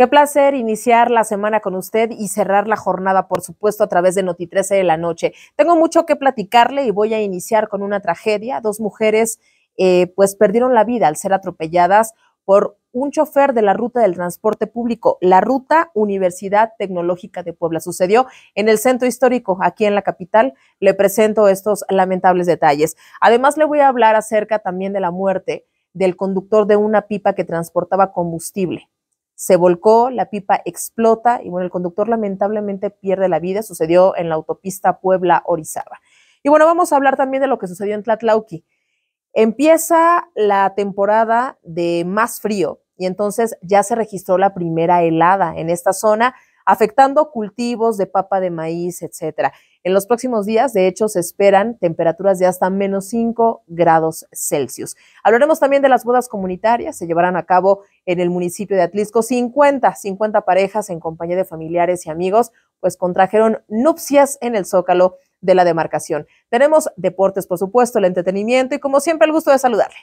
Qué placer iniciar la semana con usted y cerrar la jornada, por supuesto, a través de Noti 13 de la noche. Tengo mucho que platicarle y voy a iniciar con una tragedia. Dos mujeres eh, pues perdieron la vida al ser atropelladas por un chofer de la ruta del transporte público, la ruta Universidad Tecnológica de Puebla. Sucedió en el centro histórico, aquí en la capital. Le presento estos lamentables detalles. Además, le voy a hablar acerca también de la muerte del conductor de una pipa que transportaba combustible se volcó, la pipa explota y bueno, el conductor lamentablemente pierde la vida. Sucedió en la autopista Puebla-Orizaba. Y bueno, vamos a hablar también de lo que sucedió en Tlatlauqui. Empieza la temporada de más frío y entonces ya se registró la primera helada en esta zona, afectando cultivos de papa de maíz, etcétera. En los próximos días, de hecho, se esperan temperaturas de hasta menos 5 grados Celsius. Hablaremos también de las bodas comunitarias. Se llevarán a cabo en el municipio de Atlisco 50, 50 parejas en compañía de familiares y amigos, pues contrajeron nupcias en el Zócalo de la demarcación. Tenemos deportes, por supuesto, el entretenimiento y como siempre el gusto de saludarle.